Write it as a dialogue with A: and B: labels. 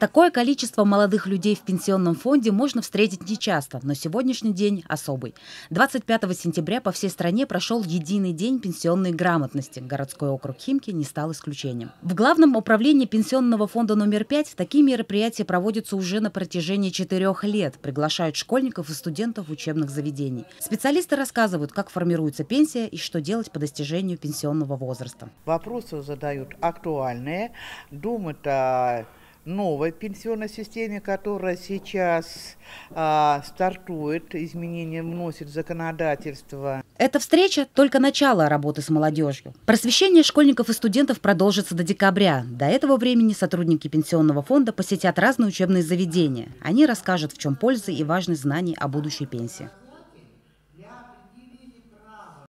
A: Такое количество молодых людей в пенсионном фонде можно встретить нечасто, но сегодняшний день особый. 25 сентября по всей стране прошел единый день пенсионной грамотности. Городской округ Химки не стал исключением. В Главном управлении пенсионного фонда номер 5 такие мероприятия проводятся уже на протяжении четырех лет. Приглашают школьников и студентов учебных заведений. Специалисты рассказывают, как формируется пенсия и что делать по достижению пенсионного возраста.
B: Вопросы задают актуальные, думают о новой пенсионной системе, которая сейчас а, стартует, изменения вносит в законодательство.
A: Эта встреча – только начало работы с молодежью. Просвещение школьников и студентов продолжится до декабря. До этого времени сотрудники пенсионного фонда посетят разные учебные заведения. Они расскажут, в чем польза и важность знаний о будущей пенсии.